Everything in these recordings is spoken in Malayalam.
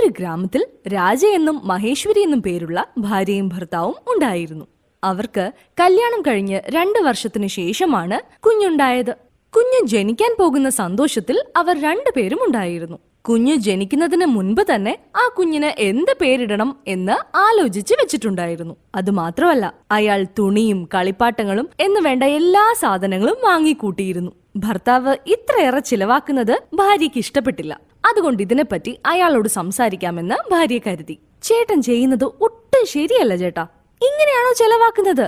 ഒരു ഗ്രാമത്തിൽ രാജ എന്നും മഹേശ്വരി എന്നും പേരുള്ള ഭാര്യയും ഭർത്താവും ഉണ്ടായിരുന്നു അവർക്ക് കല്യാണം കഴിഞ്ഞ് രണ്ട് വർഷത്തിനു ശേഷമാണ് കുഞ്ഞുണ്ടായത് കുഞ്ഞ് ജനിക്കാൻ പോകുന്ന സന്തോഷത്തിൽ അവർ രണ്ടുപേരും ഉണ്ടായിരുന്നു കുഞ്ഞ് ജനിക്കുന്നതിന് മുൻപ് തന്നെ ആ കുഞ്ഞിന് എന്ത് പേരിടണം എന്ന് ആലോചിച്ച് വെച്ചിട്ടുണ്ടായിരുന്നു അത് മാത്രമല്ല അയാൾ തുണിയും കളിപ്പാട്ടങ്ങളും എന്ന് വേണ്ട എല്ലാ സാധനങ്ങളും വാങ്ങിക്കൂട്ടിയിരുന്നു ഭർത്താവ് ഇത്രയേറെ ചിലവാക്കുന്നത് ഭാര്യയ്ക്ക് ഇഷ്ടപ്പെട്ടില്ല അതുകൊണ്ട് ഇതിനെപ്പറ്റി അയാളോട് സംസാരിക്കാമെന്ന് ഭാര്യ കരുതി ചേട്ടൻ ചെയ്യുന്നത് ഒട്ടും ശരിയല്ല ചേട്ടാ ഇങ്ങനെയാണോ ചെലവാക്കുന്നത്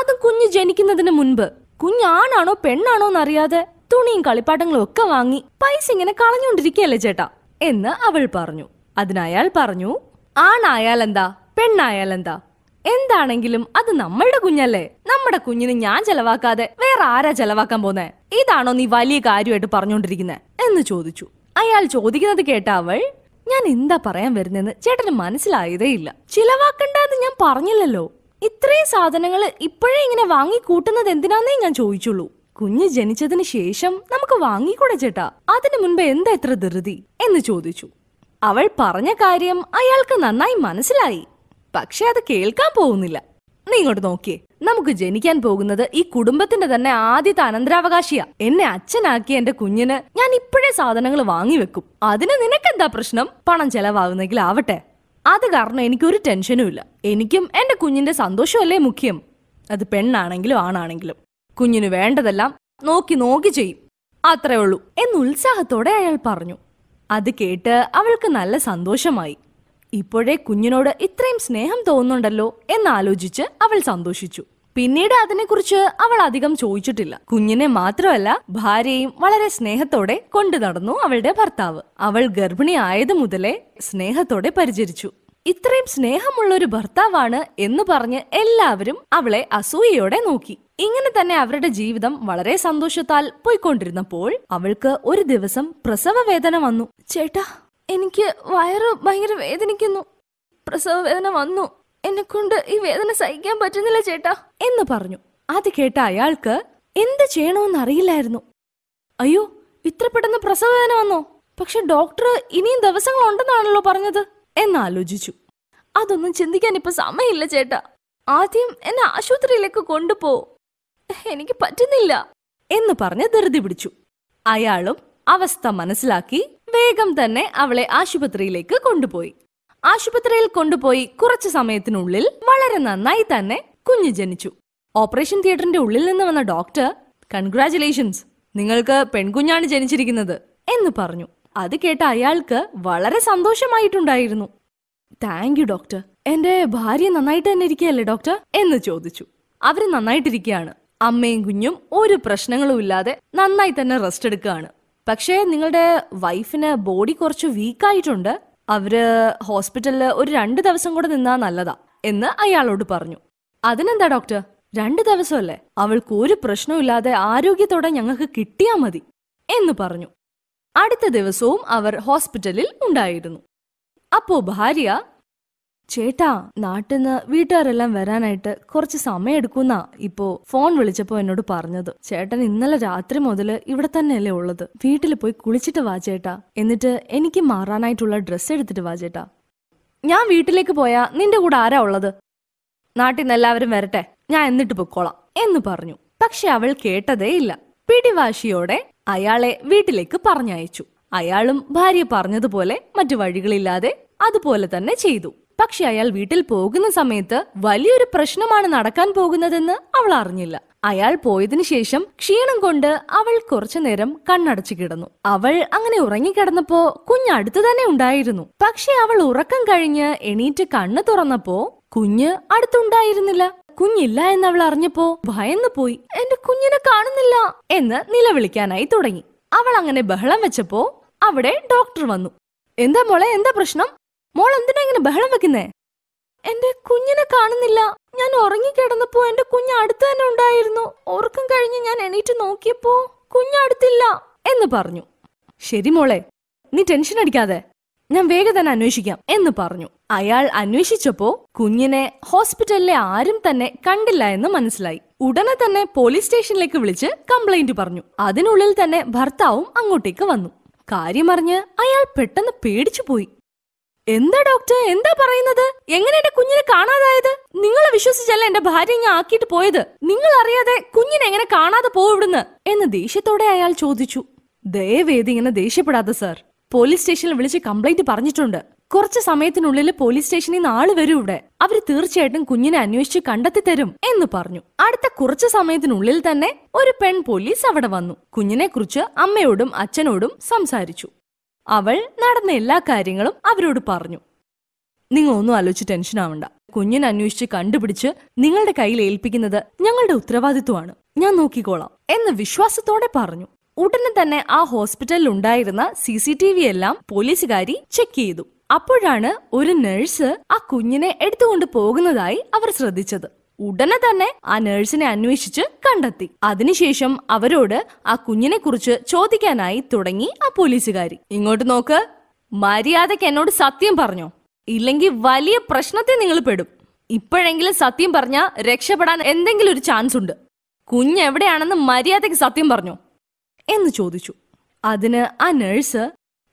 അതും കുഞ്ഞ് ജനിക്കുന്നതിന് മുൻപ് കുഞ്ഞാണാണോ പെണ്ണാണോ എന്നറിയാതെ തുണിയും കളിപ്പാട്ടങ്ങളും ഒക്കെ വാങ്ങി പൈസ ഇങ്ങനെ കളഞ്ഞുകൊണ്ടിരിക്കുകയല്ലേ ചേട്ടാ എന്ന് അവൾ പറഞ്ഞു അതിനയാൾ പറഞ്ഞു ആണായാൽ എന്താ പെണ്ണായാൽ എന്താ എന്താണെങ്കിലും അത് നമ്മളുടെ കുഞ്ഞല്ലേ നമ്മുടെ കുഞ്ഞിന് ഞാൻ ചെലവാക്കാതെ വേറെ ആരാ ചെലവാക്കാൻ പോന്നെ ഇതാണോ നീ വലിയ കാര്യമായിട്ട് പറഞ്ഞുകൊണ്ടിരിക്കുന്നത് എന്ന് ചോദിച്ചു അയാൾ ചോദിക്കുന്നത് കേട്ട അവൾ ഞാൻ എന്താ പറയാൻ വരുന്നെന്ന് ചേട്ടന് മനസ്സിലായതേ ഇല്ല ചിലവാക്കണ്ടെന്ന് ഞാൻ പറഞ്ഞില്ലല്ലോ ഇത്രയും സാധനങ്ങൾ ഇപ്പോഴേ ഇങ്ങനെ വാങ്ങി കൂട്ടുന്നത് എന്തിനാന്നേ ഞാൻ ചോദിച്ചുള്ളൂ കുഞ്ഞ് ജനിച്ചതിന് ശേഷം നമുക്ക് വാങ്ങിക്കൂടെ ചേട്ടാ അതിനു മുൻപ് എന്താ ഇത്ര ധൃതി എന്ന് ചോദിച്ചു അവൾ പറഞ്ഞ കാര്യം അയാൾക്ക് നന്നായി മനസ്സിലായി പക്ഷെ അത് കേൾക്കാൻ പോകുന്നില്ല നീ ഇങ്ങോട്ട് നോക്കിയേ നമുക്ക് ജനിക്കാൻ പോകുന്നത് ഈ കുടുംബത്തിന്റെ തന്നെ ആദ്യത്തെ അനന്തരാവകാശിയാ എന്നെ അച്ഛനാക്കിയ എന്റെ കുഞ്ഞിന് ഞാൻ ഇപ്പോഴേ സാധനങ്ങൾ വാങ്ങി വെക്കും അതിന് നിനക്കെന്താ പ്രശ്നം പണം ചെലവാകുന്നെങ്കിൽ ആവട്ടെ അത് കാരണം എനിക്കൊരു ടെൻഷനും ഇല്ല എനിക്കും എന്റെ കുഞ്ഞിന്റെ സന്തോഷമല്ലേ മുഖ്യം അത് പെണ്ണാണെങ്കിലും ആണാണെങ്കിലും കുഞ്ഞിന് വേണ്ടതെല്ലാം നോക്കി നോക്കി ചെയ്യും അത്രേ ഉള്ളൂ എന്ന് ഉത്സാഹത്തോടെ അയാൾ പറഞ്ഞു അത് കേട്ട് അവൾക്ക് നല്ല സന്തോഷമായി ഇപ്പോഴേ കുഞ്ഞിനോട് ഇത്രയും സ്നേഹം തോന്നുന്നുണ്ടല്ലോ എന്നാലോചിച്ച് അവൾ സന്തോഷിച്ചു പിന്നീട് അതിനെക്കുറിച്ച് അവൾ അധികം ചോദിച്ചിട്ടില്ല കുഞ്ഞിനെ മാത്രമല്ല ഭാര്യയും വളരെ സ്നേഹത്തോടെ കൊണ്ടു നടന്നു അവളുടെ ഭർത്താവ് അവൾ ഗർഭിണിയായത് മുതലേ സ്നേഹത്തോടെ പരിചരിച്ചു ഇത്രയും സ്നേഹമുള്ള ഒരു ഭർത്താവാണ് എന്ന് പറഞ്ഞ് എല്ലാവരും അവളെ അസൂയയോടെ നോക്കി ഇങ്ങനെ തന്നെ അവരുടെ ജീവിതം വളരെ സന്തോഷത്താൽ പോയിക്കൊണ്ടിരുന്നപ്പോൾ അവൾക്ക് ഒരു ദിവസം പ്രസവ വേദന വന്നു ചേട്ടാ എനിക്ക് വയറ് ഭയങ്കര വേദനിക്കുന്നു പ്രസവ വേദന വന്നു എന്നെ കൊണ്ട് ഈ വേദന സഹിക്കാൻ പറ്റുന്നില്ല ചേട്ടാ എന്ന് പറഞ്ഞു അത് കേട്ട അയാൾക്ക് എന്ത് ചെയ്യണമെന്ന് അറിയില്ലായിരുന്നു അയ്യോ ഇത്ര പെട്ടെന്ന് പ്രസവ വേദന വന്നോ പക്ഷെ ഡോക്ടർ ഇനിയും ദിവസങ്ങൾ ഉണ്ടെന്നാണല്ലോ പറഞ്ഞത് എന്നാലോചിച്ചു അതൊന്നും ചിന്തിക്കാൻ ഇപ്പൊ സമയമില്ല ചേട്ടാ ആദ്യം എന്നെ ആശുപത്രിയിലേക്ക് കൊണ്ടുപോ എനിക്ക് പറ്റുന്നില്ല എന്ന് പറഞ്ഞ് ധൃതി പിടിച്ചു അയാളും അവസ്ഥ മനസ്സിലാക്കി വേഗം തന്നെ അവളെ ആശുപത്രിയിലേക്ക് കൊണ്ടുപോയി ആശുപത്രിയിൽ കൊണ്ടുപോയി കുറച്ചു സമയത്തിനുള്ളിൽ വളരെ നന്നായി തന്നെ കുഞ്ഞു ജനിച്ചു ഓപ്പറേഷൻ തിയേറ്ററിന്റെ ഉള്ളിൽ നിന്ന് വന്ന ഡോക്ടർ കൺഗ്രാചുലേഷൻസ് നിങ്ങൾക്ക് പെൺകുഞ്ഞാണ് ജനിച്ചിരിക്കുന്നത് എന്ന് പറഞ്ഞു അത് കേട്ട അയാൾക്ക് വളരെ സന്തോഷമായിട്ടുണ്ടായിരുന്നു താങ്ക് യു ഡോക്ടർ എന്റെ ഭാര്യ നന്നായിട്ട് തന്നെ ഇരിക്കുകയല്ലേ ഡോക്ടർ എന്ന് ചോദിച്ചു അവര് നന്നായിട്ടിരിക്കുകയാണ് അമ്മയും കുഞ്ഞും ഒരു പ്രശ്നങ്ങളും ഇല്ലാതെ നന്നായി തന്നെ റെസ്റ്റ് എടുക്കുകയാണ് പക്ഷേ നിങ്ങളുടെ വൈഫിന് ബോഡി കുറച്ച് വീക്കായിട്ടുണ്ട് അവര് ഹോസ്പിറ്റലിൽ ഒരു രണ്ട് ദിവസം കൂടെ നിന്നാ നല്ലതാ എന്ന് അയാളോട് പറഞ്ഞു അതിനെന്താ ഡോക്ടർ രണ്ട് ദിവസമല്ലേ അവൾക്ക് ഒരു പ്രശ്നവുമില്ലാതെ ആരോഗ്യത്തോടെ ഞങ്ങൾക്ക് കിട്ടിയാ മതി എന്ന് പറഞ്ഞു അടുത്ത ദിവസവും അവർ ഹോസ്പിറ്റലിൽ ഉണ്ടായിരുന്നു അപ്പോ ഭാര്യ ചേട്ടാ നാട്ടിന്ന് വീട്ടുകാരെല്ലാം വരാനായിട്ട് കുറച്ച് സമയം എടുക്കുന്ന ഇപ്പോ ഫോൺ വിളിച്ചപ്പോ എന്നോട് പറഞ്ഞത് ചേട്ടൻ ഇന്നലെ രാത്രി മുതൽ ഇവിടെ തന്നെയല്ലേ ഉള്ളത് വീട്ടിൽ പോയി കുളിച്ചിട്ട് വാ ചേട്ടാ എന്നിട്ട് എനിക്ക് മാറാനായിട്ടുള്ള ഡ്രസ്സ് എടുത്തിട്ട് വാ ചേട്ടാ ഞാൻ വീട്ടിലേക്ക് പോയാ നിന്റെ കൂടെ ആരാ ഉള്ളത് നാട്ടിൽ നിന്ന് എല്ലാവരും വരട്ടെ ഞാൻ എന്നിട്ട് പൊക്കോളാം എന്ന് പറഞ്ഞു പക്ഷെ അവൾ കേട്ടതേ ഇല്ല പിടിവാശിയോടെ അയാളെ വീട്ടിലേക്ക് പറഞ്ഞയച്ചു അയാളും ഭാര്യ പറഞ്ഞതുപോലെ മറ്റു വഴികളില്ലാതെ അതുപോലെ തന്നെ ചെയ്തു പക്ഷെ അയാൾ വീട്ടിൽ പോകുന്ന സമയത്ത് വലിയൊരു പ്രശ്നമാണ് നടക്കാൻ പോകുന്നതെന്ന് അവൾ അറിഞ്ഞില്ല അയാൾ പോയതിനു ശേഷം ക്ഷീണം കൊണ്ട് അവൾ കുറച്ചു നേരം കണ്ണടച്ചു കിടന്നു അവൾ അങ്ങനെ ഉറങ്ങിക്കിടന്നപ്പോ കുഞ്ഞ് അടുത്തു തന്നെ ഉണ്ടായിരുന്നു പക്ഷെ അവൾ ഉറക്കം കഴിഞ്ഞ് എണീറ്റ് കണ്ണു തുറന്നപ്പോ കുഞ്ഞ് അടുത്തുണ്ടായിരുന്നില്ല കുഞ്ഞില്ല എന്ന് അവൾ അറിഞ്ഞപ്പോ ഭയന്നു പോയി എന്റെ കുഞ്ഞിനെ കാണുന്നില്ല എന്ന് നിലവിളിക്കാനായി തുടങ്ങി അവൾ അങ്ങനെ ബഹളം വെച്ചപ്പോ അവിടെ ഡോക്ടർ വന്നു എന്താ മോളെ എന്താ പ്രശ്നം മോൾ എന്തിനാ ഇങ്ങനെ ബഹളം വെക്കുന്നേ എന്റെ കുഞ്ഞിനെ കാണുന്നില്ല ഞാൻ ഉറങ്ങിക്കിടന്നപ്പോ എന്റെ കുഞ്ഞ് അടുത്ത് തന്നെ ഉണ്ടായിരുന്നു ഓർക്കും കഴിഞ്ഞ് ഞാൻ എണീറ്റ് നോക്കിയപ്പോ കുഞ്ഞടുത്തില്ല എന്ന് പറഞ്ഞു ശരി മോളെ നീ ടെൻഷൻ അടിക്കാതെ ഞാൻ വേഗം തന്നെ അന്വേഷിക്കാം എന്ന് പറഞ്ഞു അയാൾ അന്വേഷിച്ചപ്പോ കുഞ്ഞിനെ ഹോസ്പിറ്റലിലെ ആരും തന്നെ കണ്ടില്ല എന്ന് മനസ്സിലായി ഉടനെ തന്നെ പോലീസ് സ്റ്റേഷനിലേക്ക് വിളിച്ച് കംപ്ലൈന്റ് പറഞ്ഞു അതിനുള്ളിൽ തന്നെ ഭർത്താവും അങ്ങോട്ടേക്ക് വന്നു കാര്യമറിഞ്ഞ് അയാൾ പെട്ടെന്ന് പേടിച്ചു പോയി എന്താ ഡോക്ടർ എന്താ പറയുന്നത് എങ്ങനെ എന്റെ കുഞ്ഞിനെ കാണാതായത് നിങ്ങളെ വിശ്വസിച്ചല്ല എന്റെ ഭാര്യ ഞാൻ ആക്കിയിട്ട് പോയത് നിങ്ങൾ അറിയാതെ കുഞ്ഞിനെ എങ്ങനെ കാണാതെ പോവിടുന്ന് എന്ന് ദേഷ്യത്തോടെ അയാൾ ചോദിച്ചു ദയവേദി ഇങ്ങനെ ദേഷ്യപ്പെടാതെ സർ പോലീസ് സ്റ്റേഷനിൽ വിളിച്ച് കംപ്ലൈന്റ് പറഞ്ഞിട്ടുണ്ട് കുറച്ച് സമയത്തിനുള്ളിൽ പോലീസ് സ്റ്റേഷനിൽ നിന്ന് ആള് വരും ഇവിടെ അവര് തീർച്ചയായിട്ടും കുഞ്ഞിനെ അന്വേഷിച്ച് കണ്ടെത്തി തരും എന്ന് പറഞ്ഞു അടുത്ത കുറച്ച് സമയത്തിനുള്ളിൽ തന്നെ ഒരു പെൺ പോലീസ് അവിടെ വന്നു കുഞ്ഞിനെ കുറിച്ച് അമ്മയോടും അച്ഛനോടും സംസാരിച്ചു അവൾ നടന്ന എല്ലാ കാര്യങ്ങളും അവരോട് പറഞ്ഞു നിങ്ങൾ ഒന്നും ആലോചിച്ച് ടെൻഷൻ ആവണ്ട കുഞ്ഞിനെ അന്വേഷിച്ച് കണ്ടുപിടിച്ച് നിങ്ങളുടെ കയ്യിൽ ഏൽപ്പിക്കുന്നത് ഞങ്ങളുടെ ഉത്തരവാദിത്വമാണ് ഞാൻ നോക്കിക്കോളാം എന്ന് വിശ്വാസത്തോടെ പറഞ്ഞു ഉടനെ തന്നെ ആ ഹോസ്പിറ്റലിൽ ഉണ്ടായിരുന്ന സി സി ടി വി എല്ലാം പോലീസുകാരി ചെക്ക് ചെയ്തു അപ്പോഴാണ് ഒരു നഴ്സ് ആ കുഞ്ഞിനെ എടുത്തുകൊണ്ട് പോകുന്നതായി അവർ ശ്രദ്ധിച്ചത് ഉടനെ തന്നെ ആ നഴ്സിനെ അന്വേഷിച്ച് കണ്ടെത്തി അതിനുശേഷം അവരോട് ആ കുഞ്ഞിനെ കുറിച്ച് ചോദിക്കാനായി തുടങ്ങി ആ പോലീസുകാരി ഇങ്ങോട്ട് നോക്ക് മര്യാദയ്ക്ക് എന്നോട് സത്യം പറഞ്ഞോ ഇല്ലെങ്കിൽ വലിയ പ്രശ്നത്തെ നിങ്ങൾ പെടും ഇപ്പോഴെങ്കിലും സത്യം പറഞ്ഞ രക്ഷപ്പെടാൻ എന്തെങ്കിലും ഒരു ചാൻസ് ഉണ്ട് കുഞ്ഞ് എവിടെയാണെന്ന് മര്യാദയ്ക്ക് സത്യം പറഞ്ഞോ എന്ന് ചോദിച്ചു അതിന് ആ നഴ്സ്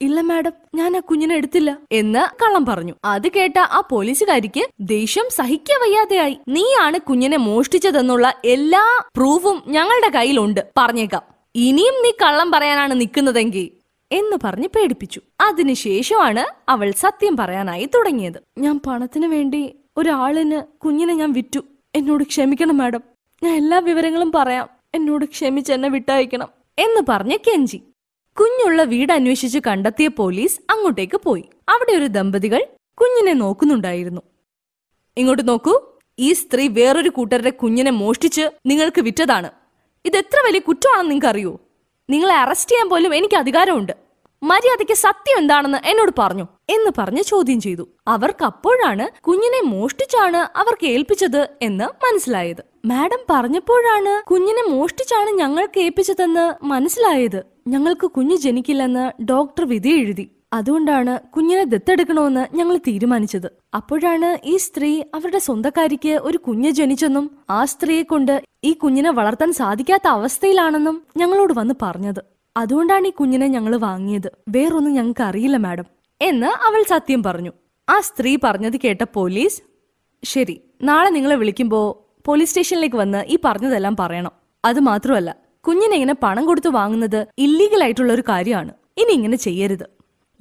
ഇല്ല മാഡം ഞാൻ ആ കുഞ്ഞിനെ എടുത്തില്ല എന്ന് കള്ളം പറഞ്ഞു അത് കേട്ട ആ പോലീസുകാരിക്ക് ദേഷ്യം സഹിക്കാൻ വയ്യാതെയായി നീയാണ് കുഞ്ഞിനെ മോഷ്ടിച്ചതെന്നുള്ള എല്ലാ പ്രൂഫും ഞങ്ങളുടെ കയ്യിലുണ്ട് പറഞ്ഞേക്കാം ഇനിയും നീ കള്ളം പറയാനാണ് നിൽക്കുന്നതെങ്കിൽ എന്ന് പറഞ്ഞ് പേടിപ്പിച്ചു അതിനുശേഷമാണ് അവൾ സത്യം പറയാനായി തുടങ്ങിയത് ഞാൻ പണത്തിന് വേണ്ടി ഒരാളിന് കുഞ്ഞിനെ ഞാൻ വിറ്റു എന്നോട് ക്ഷമിക്കണം മാഡം ഞാൻ എല്ലാ വിവരങ്ങളും പറയാം എന്നോട് ക്ഷമിച്ച് എന്നെ വിട്ടയക്കണം എന്ന് പറഞ്ഞ് കെഞ്ചി കുഞ്ഞുള്ള വീട് അന്വേഷിച്ച് കണ്ടെത്തിയ പോലീസ് അങ്ങോട്ടേക്ക് പോയി അവിടെ ഒരു ദമ്പതികൾ കുഞ്ഞിനെ നോക്കുന്നുണ്ടായിരുന്നു ഇങ്ങോട്ട് നോക്കൂ ഈ സ്ത്രീ വേറൊരു കൂട്ടരുടെ കുഞ്ഞിനെ മോഷ്ടിച്ച് നിങ്ങൾക്ക് വിറ്റതാണ് ഇത് എത്ര വലിയ കുറ്റമാണെന്ന് നിങ്ങൾക്ക് അറിയോ നിങ്ങളെ അറസ്റ്റ് ചെയ്യാൻ പോലും എനിക്ക് അധികാരമുണ്ട് മര്യാദയ്ക്ക് സത്യം എന്താണെന്ന് എന്നോട് പറഞ്ഞു എന്ന് പറഞ്ഞ് ചോദ്യം ചെയ്തു അവർക്ക് അപ്പോഴാണ് കുഞ്ഞിനെ മോഷ്ടിച്ചാണ് അവർക്ക് ഏൽപ്പിച്ചത് എന്ന് മനസ്സിലായത് മാഡം പറഞ്ഞപ്പോഴാണ് കുഞ്ഞിനെ മോഷ്ടിച്ചാണ് ഞങ്ങൾക്ക് ഏൽപ്പിച്ചതെന്ന് മനസ്സിലായത് ഞങ്ങൾക്ക് കുഞ്ഞ് ജനിക്കില്ലെന്ന് ഡോക്ടർ വിധി എഴുതി അതുകൊണ്ടാണ് കുഞ്ഞിനെ ദത്തെടുക്കണമെന്ന് ഞങ്ങൾ തീരുമാനിച്ചത് അപ്പോഴാണ് ഈ സ്ത്രീ അവരുടെ സ്വന്തക്കാരിക്ക് ഒരു കുഞ്ഞ് ജനിച്ചെന്നും ആ സ്ത്രീയെ കൊണ്ട് ഈ കുഞ്ഞിനെ വളർത്താൻ സാധിക്കാത്ത അവസ്ഥയിലാണെന്നും ഞങ്ങളോട് വന്ന് പറഞ്ഞത് അതുകൊണ്ടാണ് ഈ കുഞ്ഞിനെ ഞങ്ങൾ വാങ്ങിയത് വേറൊന്നും ഞങ്ങൾക്ക് അറിയില്ല മാഡം എന്ന് അവൾ സത്യം പറഞ്ഞു ആ സ്ത്രീ പറഞ്ഞത് കേട്ട പോലീസ് ശരി നാളെ നിങ്ങളെ വിളിക്കുമ്പോൾ പോലീസ് സ്റ്റേഷനിലേക്ക് വന്ന് ഈ പറഞ്ഞതെല്ലാം പറയണം അത് മാത്രമല്ല കുഞ്ഞിനെ ഇങ്ങനെ പണം കൊടുത്ത് വാങ്ങുന്നത് ഇല്ലീഗൽ ആയിട്ടുള്ള ഒരു കാര്യമാണ് ഇനി ഇങ്ങനെ ചെയ്യരുത്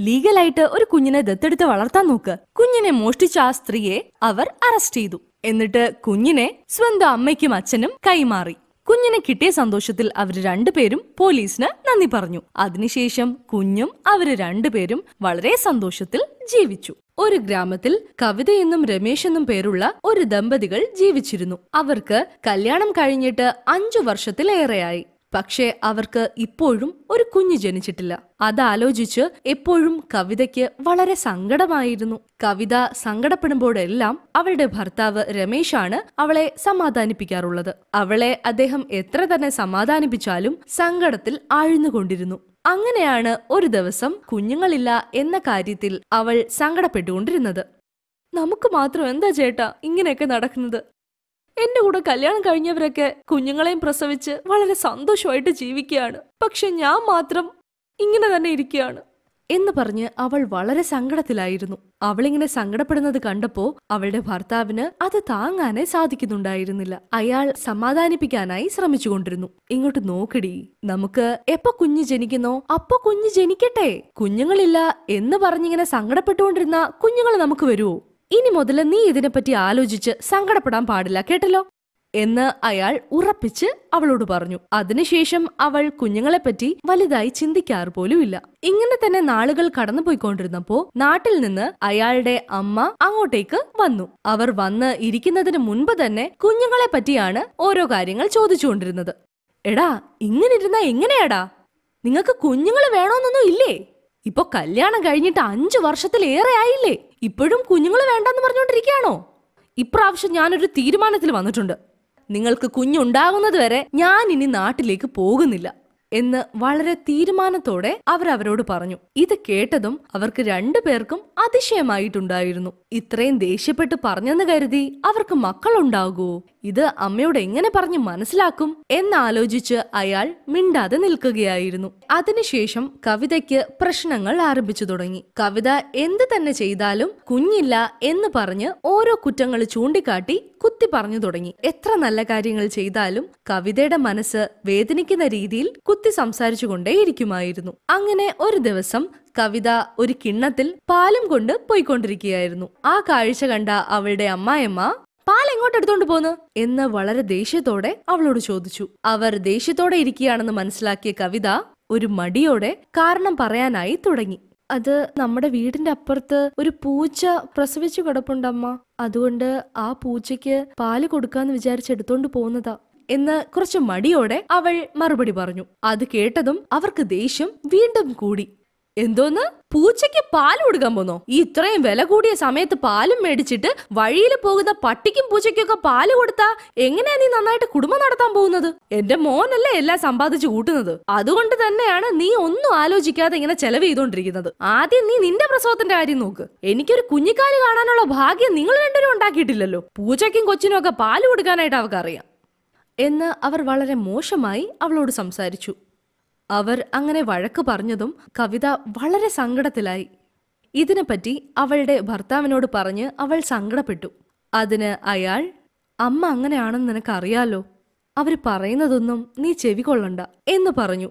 ലീഗലായിട്ട് ഒരു കുഞ്ഞിനെ ദത്തെടുത്ത് വളർത്താൻ നോക്ക് കുഞ്ഞിനെ മോഷ്ടിച്ച ആ സ്ത്രീയെ അവർ അറസ്റ്റ് ചെയ്തു എന്നിട്ട് കുഞ്ഞിനെ സ്വന്തം അമ്മയ്ക്കും അച്ഛനും കൈമാറി കുഞ്ഞിനെ കിട്ടിയ സന്തോഷത്തിൽ അവർ രണ്ടുപേരും പോലീസിന് നന്ദി പറഞ്ഞു അതിനുശേഷം കുഞ്ഞും അവര് രണ്ടുപേരും വളരെ സന്തോഷത്തിൽ ജീവിച്ചു ഒരു ഗ്രാമത്തിൽ കവിത എന്നും രമേശ് എന്നും പേരുള്ള ഒരു ദമ്പതികൾ ജീവിച്ചിരുന്നു അവർക്ക് കല്യാണം കഴിഞ്ഞിട്ട് അഞ്ചു വർഷത്തിലേറെയായി പക്ഷേ അവർക്ക് ഇപ്പോഴും ഒരു കുഞ്ഞു ജനിച്ചിട്ടില്ല അതാലോചിച്ച് എപ്പോഴും കവിതയ്ക്ക് വളരെ സങ്കടമായിരുന്നു കവിത സങ്കടപ്പെടുമ്പോഴെല്ലാം അവളുടെ ഭർത്താവ് രമേശാണ് അവളെ സമാധാനിപ്പിക്കാറുള്ളത് അവളെ അദ്ദേഹം എത്ര തന്നെ സമാധാനിപ്പിച്ചാലും സങ്കടത്തിൽ ആഴ്ന്നുകൊണ്ടിരുന്നു അങ്ങനെയാണ് ഒരു ദിവസം കുഞ്ഞുങ്ങളില്ല എന്ന കാര്യത്തിൽ അവൾ സങ്കടപ്പെട്ടുകൊണ്ടിരുന്നത് നമുക്ക് മാത്രം എന്താ ചേട്ടാ ഇങ്ങനെയൊക്കെ നടക്കുന്നത് എന്റെ കൂടെ കല്യാണം കഴിഞ്ഞവരൊക്കെ കുഞ്ഞുങ്ങളെയും പ്രസവിച്ച് വളരെ സന്തോഷമായിട്ട് ജീവിക്കുകയാണ് പക്ഷെ ഞാൻ മാത്രം ഇങ്ങനെ തന്നെ ഇരിക്കുകയാണ് എന്ന് പറഞ്ഞ് അവൾ വളരെ സങ്കടത്തിലായിരുന്നു അവളിങ്ങനെ സങ്കടപ്പെടുന്നത് കണ്ടപ്പോ അവളുടെ ഭർത്താവിന് അത് താങ്ങാനേ സാധിക്കുന്നുണ്ടായിരുന്നില്ല അയാൾ സമാധാനിപ്പിക്കാനായി ശ്രമിച്ചുകൊണ്ടിരുന്നു ഇങ്ങോട്ട് നോക്കടി നമുക്ക് എപ്പോ കുഞ്ഞ് ജനിക്കുന്നോ അപ്പൊ കുഞ്ഞ് ജനിക്കട്ടെ കുഞ്ഞുങ്ങളില്ല എന്ന് പറഞ്ഞിങ്ങനെ സങ്കടപ്പെട്ടുകൊണ്ടിരുന്ന കുഞ്ഞുങ്ങൾ നമുക്ക് വരുമോ ഇനി മുതൽ നീ ഇതിനെപ്പറ്റി ആലോചിച്ച് സങ്കടപ്പെടാൻ പാടില്ല കേട്ടല്ലോ എന്ന് അയാൾ ഉറപ്പിച്ച് അവളോട് പറഞ്ഞു അതിനുശേഷം അവൾ കുഞ്ഞുങ്ങളെപ്പറ്റി വലുതായി ചിന്തിക്കാറ് പോലുമില്ല ഇങ്ങനെ തന്നെ നാളുകൾ കടന്നുപോയിക്കൊണ്ടിരുന്നപ്പോ നാട്ടിൽ നിന്ന് അയാളുടെ അമ്മ അങ്ങോട്ടേക്ക് വന്നു അവർ വന്ന് ഇരിക്കുന്നതിന് മുൻപ് തന്നെ കുഞ്ഞുങ്ങളെ പറ്റിയാണ് ഓരോ കാര്യങ്ങൾ ചോദിച്ചുകൊണ്ടിരുന്നത് എടാ ഇങ്ങനെ ഇരുന്ന എങ്ങനെയാടാ നിങ്ങൾക്ക് കുഞ്ഞുങ്ങൾ വേണമെന്നൊന്നും ഇല്ലേ ഇപ്പൊ കല്യാണം കഴിഞ്ഞിട്ട് അഞ്ചു വർഷത്തിലേറെ ആയില്ലേ ഇപ്പോഴും കുഞ്ഞുങ്ങൾ വേണ്ടെന്ന് പറഞ്ഞുകൊണ്ടിരിക്കുകയാണോ ഇപ്രാവശ്യം ഞാനൊരു തീരുമാനത്തിൽ വന്നിട്ടുണ്ട് നിങ്ങൾക്ക് കുഞ്ഞുണ്ടാകുന്നത് വരെ ഞാൻ ഇനി നാട്ടിലേക്ക് പോകുന്നില്ല എന്ന് വളരെ തീരുമാനത്തോടെ അവർ അവരോട് പറഞ്ഞു ഇത് കേട്ടതും അവർക്ക് രണ്ടുപേർക്കും അതിശയമായിട്ടുണ്ടായിരുന്നു ഇത്രയും ദേഷ്യപ്പെട്ട് പറഞ്ഞെന്ന് കരുതി അവർക്ക് മക്കളുണ്ടാകുമോ ഇത് അമ്മയോട് എങ്ങനെ പറഞ്ഞ് മനസ്സിലാക്കും എന്നാലോചിച്ച് അയാൾ മിണ്ടാതെ നിൽക്കുകയായിരുന്നു അതിനുശേഷം കവിതയ്ക്ക് പ്രശ്നങ്ങൾ ആരംഭിച്ചു തുടങ്ങി കവിത എന്ത് തന്നെ ചെയ്താലും കുഞ്ഞില്ല എന്ന് പറഞ്ഞ് ഓരോ കുറ്റങ്ങൾ ചൂണ്ടിക്കാട്ടി കുത്തി പറഞ്ഞു തുടങ്ങി എത്ര നല്ല കാര്യങ്ങൾ ചെയ്താലും കവിതയുടെ മനസ്സ് വേദനിക്കുന്ന രീതിയിൽ കുത്തി കുത്തി സംസാരിച്ചു കൊണ്ടേയിരിക്കുമായിരുന്നു അങ്ങനെ ഒരു ദിവസം കവിത ഒരു കിണ്ണത്തിൽ പാലും കൊണ്ട് പോയിക്കൊണ്ടിരിക്കുകയായിരുന്നു ആ കാഴ്ച കണ്ട അവളുടെ അമ്മായിമ്മ പാൽ എങ്ങോട്ട് എടുത്തോണ്ട് പോന്ന് എന്ന് വളരെ ദേഷ്യത്തോടെ അവളോട് ചോദിച്ചു അവർ ദേഷ്യത്തോടെ ഇരിക്കുകയാണെന്ന് മനസ്സിലാക്കിയ കവിത ഒരു മടിയോടെ കാരണം പറയാനായി തുടങ്ങി അത് നമ്മുടെ വീടിന്റെ അപ്പുറത്ത് ഒരു പൂച്ച പ്രസവിച്ചു കിടപ്പുണ്ടമ്മ അതുകൊണ്ട് ആ പൂച്ചയ്ക്ക് പാല് കൊടുക്കാന്ന് വിചാരിച്ചെടുത്തോണ്ട് പോകുന്നതാ എന്ന് കുറച്ച് മടിയോടെ അവൾ മറുപടി പറഞ്ഞു അത് കേട്ടതും അവർക്ക് ദേഷ്യം വീണ്ടും കൂടി എന്തോന്ന് പൂച്ചയ്ക്ക് പാൽ കൊടുക്കാൻ പോന്നോ ഈ ഇത്രയും വില കൂടിയ സമയത്ത് പാലും മേടിച്ചിട്ട് വഴിയിൽ പോകുന്ന പട്ടിക്കും പൂച്ചയ്ക്കൊക്കെ പാല് കൊടുത്താ എങ്ങനെയാ നീ നന്നായിട്ട് കുടുംബം നടത്താൻ പോകുന്നത് എന്റെ മോനല്ലേ എല്ലാം സമ്പാദിച്ചു കൂട്ടുന്നത് അതുകൊണ്ട് തന്നെയാണ് നീ ഒന്നും ആലോചിക്കാതെ ഇങ്ങനെ ചെലവ് ചെയ്തോണ്ടിരിക്കുന്നത് ആദ്യം നീ നിന്റെ പ്രസവത്തിന്റെ കാര്യം നോക്ക് എനിക്കൊരു കുഞ്ഞിക്കാല് കാണാനുള്ള ഭാഗ്യം നിങ്ങൾ രണ്ടുപേരും ഉണ്ടാക്കിയിട്ടില്ലല്ലോ പൂച്ചയ്ക്കും കൊച്ചിനും ഒക്കെ പാല് കൊടുക്കാനായിട്ട് അവർക്ക് എന്ന് അവർ വളരെ മോശമായി അവളോട് സംസാരിച്ചു അവർ അങ്ങനെ വഴക്ക് പറഞ്ഞതും കവിത വളരെ സങ്കടത്തിലായി ഇതിനെപ്പറ്റി അവളുടെ ഭർത്താവിനോട് പറഞ്ഞ് അവൾ സങ്കടപ്പെട്ടു അതിന് അയാൾ അമ്മ അങ്ങനെയാണെന്ന് നിനക്കറിയാലോ അവർ പറയുന്നതൊന്നും നീ ചെവികൊള്ളണ്ട എന്ന് പറഞ്ഞു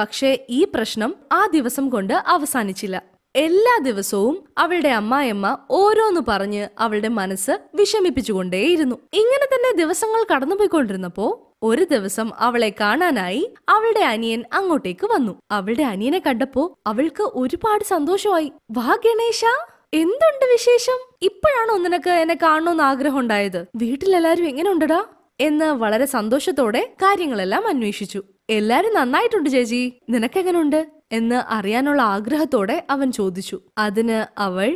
പക്ഷേ ഈ പ്രശ്നം ആ ദിവസം കൊണ്ട് അവസാനിച്ചില്ല എല്ലാ ദിവസവും അവളുടെ അമ്മായിയമ്മ ഓരോന്ന് പറഞ്ഞ് അവളുടെ മനസ്സ് വിഷമിപ്പിച്ചുകൊണ്ടേയിരുന്നു ഇങ്ങനെ തന്നെ ദിവസങ്ങൾ കടന്നുപോയിക്കൊണ്ടിരുന്നപ്പോ ഒരു ദിവസം അവളെ കാണാനായി അവളുടെ അനിയൻ അങ്ങോട്ടേക്ക് വന്നു അവളുടെ അനിയനെ കണ്ടപ്പോ അവൾക്ക് ഒരുപാട് സന്തോഷമായി വാ ഗണേശ എന്തുണ്ട് വിശേഷം ഇപ്പോഴാണോ നിനക്ക് എന്നെ കാണണമെന്ന് ആഗ്രഹം ഉണ്ടായത് വീട്ടിലെല്ലാരും എങ്ങനെ ഉണ്ടടാ എന്ന് വളരെ സന്തോഷത്തോടെ കാര്യങ്ങളെല്ലാം അന്വേഷിച്ചു എല്ലാരും നന്നായിട്ടുണ്ട് ചേച്ചി നിനക്കെങ്ങനുണ്ട് എന്ന് അറിയാനുള്ള ആഗ്രഹത്തോടെ അവൻ ചോദിച്ചു അതിന് അവൾ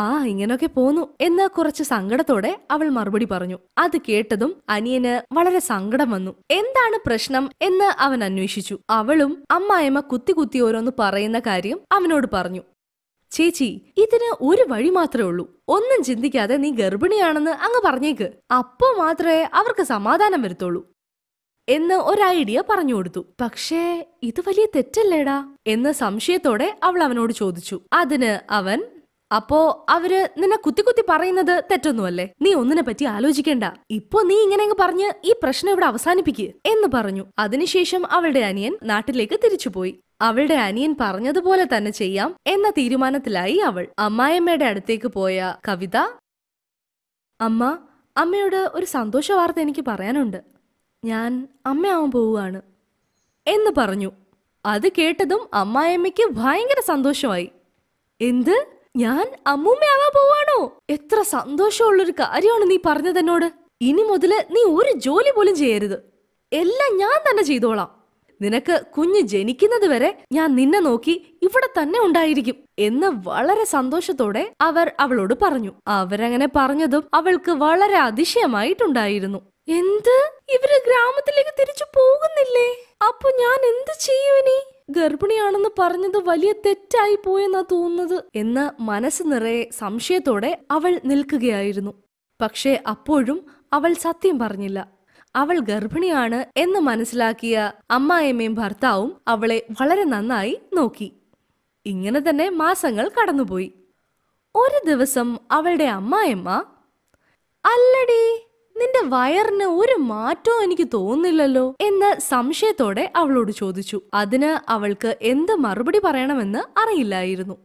ആ ഇങ്ങനൊക്കെ പോന്നു എന്ന് കുറച്ച് സങ്കടത്തോടെ അവൾ മറുപടി പറഞ്ഞു അത് കേട്ടതും അനിയന് വളരെ സങ്കടം വന്നു എന്താണ് പ്രശ്നം എന്ന് അവൻ അന്വേഷിച്ചു അവളും അമ്മായമ്മ കുത്തി കുത്തി ഓരോന്ന് പറയുന്ന കാര്യം അവനോട് പറഞ്ഞു ചേച്ചി ഇതിന് ഒരു വഴി മാത്രമേ ഉള്ളൂ ഒന്നും ചിന്തിക്കാതെ നീ ഗർഭിണിയാണെന്ന് അങ്ങ് പറഞ്ഞേക്ക് അപ്പോൾ മാത്രമേ അവർക്ക് സമാധാനം വരുത്തുള്ളൂ എന്ന് ഒരു ഐഡിയ പറഞ്ഞു കൊടുത്തു പക്ഷേ ഇത് വലിയ തെറ്റല്ലേടാ എന്ന് സംശയത്തോടെ അവൾ അവനോട് ചോദിച്ചു അതിന് അവൻ അപ്പോ അവര് നിന്നെ കുത്തി കുത്തി പറയുന്നത് തെറ്റൊന്നുമല്ലേ നീ ഒന്നിനെ പറ്റി ആലോചിക്കേണ്ട ഇപ്പൊ നീ ഇങ്ങനെ പറഞ്ഞ് ഈ പ്രശ്നം ഇവിടെ അവസാനിപ്പിക്ക് എന്ന് പറഞ്ഞു അതിനുശേഷം അവളുടെ അനിയൻ നാട്ടിലേക്ക് തിരിച്ചുപോയി അവളുടെ അനിയൻ പറഞ്ഞതുപോലെ തന്നെ ചെയ്യാം എന്ന തീരുമാനത്തിലായി അവൾ അമ്മായിയമ്മയുടെ അടുത്തേക്ക് പോയ കവിത അമ്മ അമ്മയോട് ഒരു സന്തോഷ വാർത്ത എനിക്ക് പറയാനുണ്ട് ഞാൻ അമ്മയാവാൻ പോവുകയാണ് എന്ന് പറഞ്ഞു അത് കേട്ടതും അമ്മായിയമ്മയ്ക്ക് ഭയങ്കര സന്തോഷമായി എന്ത് ഞാൻ അമ്മൂമ്മയാവാൻ പോവാണോ എത്ര സന്തോഷമുള്ളൊരു കാര്യമാണ് നീ പറഞ്ഞതെന്നോട് ഇനി മുതൽ നീ ഒരു ജോലി പോലും ചെയ്യരുത് എല്ലാം ഞാൻ തന്നെ ചെയ്തോളാം നിനക്ക് കുഞ്ഞ് ജനിക്കുന്നത് വരെ ഞാൻ നിന്നെ നോക്കി ഇവിടെ തന്നെ ഉണ്ടായിരിക്കും എന്ന് വളരെ സന്തോഷത്തോടെ അവർ അവളോട് പറഞ്ഞു അവരങ്ങനെ പറഞ്ഞതും അവൾക്ക് വളരെ അതിശയമായിട്ടുണ്ടായിരുന്നു എന്ത് ഇവര് ഗ്രാമത്തിലേക്ക് തിരിച്ചു പോകുന്നില്ലേ അപ്പൊ ഞാൻ എന്ത് ചെയ്യും ഗർഭിണിയാണെന്ന് പറഞ്ഞത് വലിയ തെറ്റായി പോയെന്നാ തോന്നുന്നത് എന്ന് മനസ്സ് നിറയെ സംശയത്തോടെ അവൾ നിൽക്കുകയായിരുന്നു പക്ഷേ അപ്പോഴും അവൾ സത്യം പറഞ്ഞില്ല അവൾ ഗർഭിണിയാണ് എന്ന് മനസ്സിലാക്കിയ അമ്മായിമ്മയും ഭർത്താവും അവളെ വളരെ നന്നായി നോക്കി ഇങ്ങനെ തന്നെ മാസങ്ങൾ കടന്നുപോയി ഒരു ദിവസം അവളുടെ അമ്മായിമ്മ അല്ലടി നിന്റെ വയറിന് ഒരു മാറ്റവും എനിക്ക് തോന്നുന്നില്ലല്ലോ എന്ന് സംശയത്തോടെ അവളോട് ചോദിച്ചു അതിന് അവൾക്ക് എന്ത് മറുപടി പറയണമെന്ന് അറിയില്ലായിരുന്നു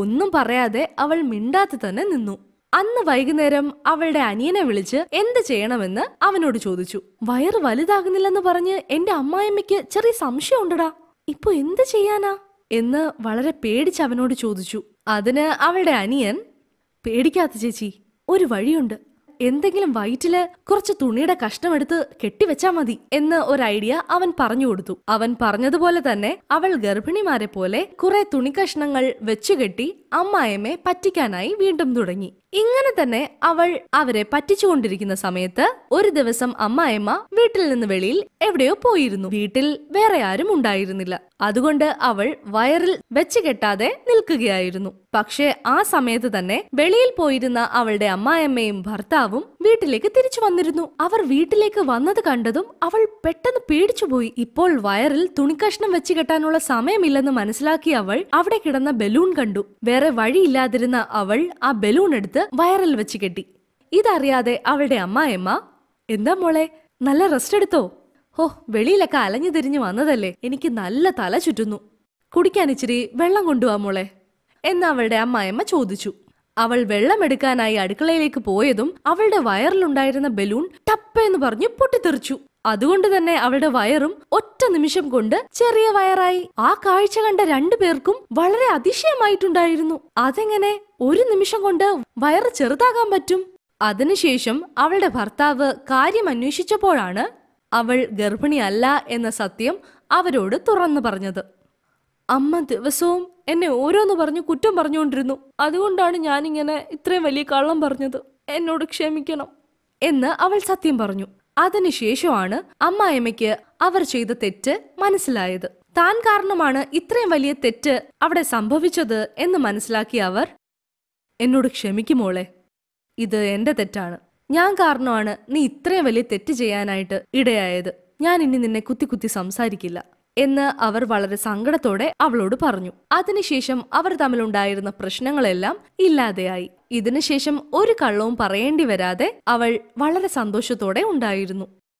ഒന്നും പറയാതെ അവൾ മിണ്ടാതെ തന്നെ നിന്നു അന്ന് വൈകുന്നേരം അവളുടെ അനിയനെ വിളിച്ച് എന്ത് ചെയ്യണമെന്ന് അവനോട് ചോദിച്ചു വയറ് വലുതാകുന്നില്ലെന്ന് പറഞ്ഞ് എന്റെ അമ്മായിമ്മയ്ക്ക് ചെറിയ സംശയം ഉണ്ടടാ ഇപ്പൊ എന്ത് ചെയ്യാനാ എന്ന് വളരെ പേടിച്ച് അവനോട് ചോദിച്ചു അതിന് അവളുടെ അനിയൻ പേടിക്കാത്ത ചേച്ചി ഒരു വഴിയുണ്ട് എന്തെങ്കിലും വയറ്റില് കുറച്ച് തുണിയുടെ കഷ്ണം എടുത്ത് കെട്ടിവെച്ചാ മതി എന്ന് ഒരു ഐഡിയ അവൻ പറഞ്ഞു കൊടുത്തു അവൻ പറഞ്ഞതുപോലെ തന്നെ അവൾ ഗർഭിണിമാരെ പോലെ കുറെ തുണിക്കഷ്ണങ്ങൾ വെച്ചുകെട്ടി അമ്മായമ്മയെ പറ്റിക്കാനായി വീണ്ടും തുടങ്ങി ഇങ്ങനെ തന്നെ അവൾ അവരെ പറ്റിച്ചുകൊണ്ടിരിക്കുന്ന സമയത്ത് ഒരു ദിവസം അമ്മായിമ്മ വീട്ടിൽ നിന്ന് വെളിയിൽ എവിടെയോ പോയിരുന്നു വീട്ടിൽ വേറെ ആരും ഉണ്ടായിരുന്നില്ല അതുകൊണ്ട് അവൾ വയറിൽ വെച്ച് കെട്ടാതെ നിൽക്കുകയായിരുന്നു പക്ഷേ ആ സമയത്ത് തന്നെ വെളിയിൽ പോയിരുന്ന അവളുടെ അമ്മായിയമ്മയും ഭർത്താവും വീട്ടിലേക്ക് തിരിച്ചു വന്നിരുന്നു അവർ വീട്ടിലേക്ക് വന്നത് കണ്ടതും അവൾ പെട്ടെന്ന് പേടിച്ചുപോയി ഇപ്പോൾ വയറിൽ തുണിക്കഷ്ണം വെച്ച് കെട്ടാനുള്ള സമയമില്ലെന്ന് മനസ്സിലാക്കിയ അവൾ അവിടെ കിടന്ന ബലൂൺ കണ്ടു വേറെ വഴിയില്ലാതിരുന്ന അവൾ ആ ബലൂൺ എടുത്ത് വയറിൽ വെച്ച് കെട്ടി ഇതറിയാതെ അവളുടെ അമ്മായമ്മ എന്താ മോളെ നല്ല റെസ്റ്റ് എടുത്തോ ഓ വെളിയിലൊക്കെ അലഞ്ഞു തിരിഞ്ഞു വന്നതല്ലേ എനിക്ക് നല്ല തല ചുറ്റുന്നു കുടിക്കാൻ ഇച്ചിരി വെള്ളം കൊണ്ടുപോവാ മോളെ എന്ന് അവളുടെ അമ്മായമ്മ ചോദിച്ചു അവൾ വെള്ളമെടുക്കാനായി അടുക്കളയിലേക്ക് പോയതും അവളുടെ വയറിലുണ്ടായിരുന്ന ബലൂൺ ടപ്പ എന്ന് പറഞ്ഞ് പൊട്ടിത്തെറിച്ചു അതുകൊണ്ട് തന്നെ അവളുടെ വയറും ഒറ്റ നിമിഷം കൊണ്ട് ചെറിയ വയറായി ആ കാഴ്ച കണ്ട രണ്ടുപേർക്കും വളരെ അതിശയമായിട്ടുണ്ടായിരുന്നു അതെങ്ങനെ ഒരു നിമിഷം കൊണ്ട് വയറ് ചെറുതാകാൻ പറ്റും അതിനുശേഷം അവളുടെ ഭർത്താവ് കാര്യം അന്വേഷിച്ചപ്പോഴാണ് അവൾ ഗർഭിണിയല്ല എന്ന സത്യം അവരോട് തുറന്നു പറഞ്ഞത് അമ്മ ദിവസവും എന്നെ ഓരോന്ന് പറഞ്ഞു കുറ്റം പറഞ്ഞുകൊണ്ടിരുന്നു അതുകൊണ്ടാണ് ഞാനിങ്ങനെ ഇത്രയും വലിയ കള്ളം പറഞ്ഞത് എന്നോട് ക്ഷമിക്കണം എന്ന് അവൾ സത്യം പറഞ്ഞു അതിനുശേഷമാണ് അമ്മായിമ്മയ്ക്ക് അവർ ചെയ്ത തെറ്റ് മനസ്സിലായത് താൻ കാരണമാണ് ഇത്രയും വലിയ തെറ്റ് അവിടെ സംഭവിച്ചത് എന്ന് മനസ്സിലാക്കിയ അവർ എന്നോട് ക്ഷമിക്കുമോളെ ഇത് എന്റെ തെറ്റാണ് ഞാൻ കാരണമാണ് നീ ഇത്രയും വലിയ തെറ്റ് ചെയ്യാനായിട്ട് ഇടയായത് ഞാൻ ഇനി നിന്നെ കുത്തി കുത്തി സംസാരിക്കില്ല എന്ന് അവർ വളരെ സങ്കടത്തോടെ അവളോട് പറഞ്ഞു അതിനുശേഷം അവർ തമ്മിലുണ്ടായിരുന്ന പ്രശ്നങ്ങളെല്ലാം ഇല്ലാതെയായി ഇതിനുശേഷം ഒരു കള്ളവും പറയേണ്ടി വരാതെ അവൾ വളരെ സന്തോഷത്തോടെ ഉണ്ടായിരുന്നു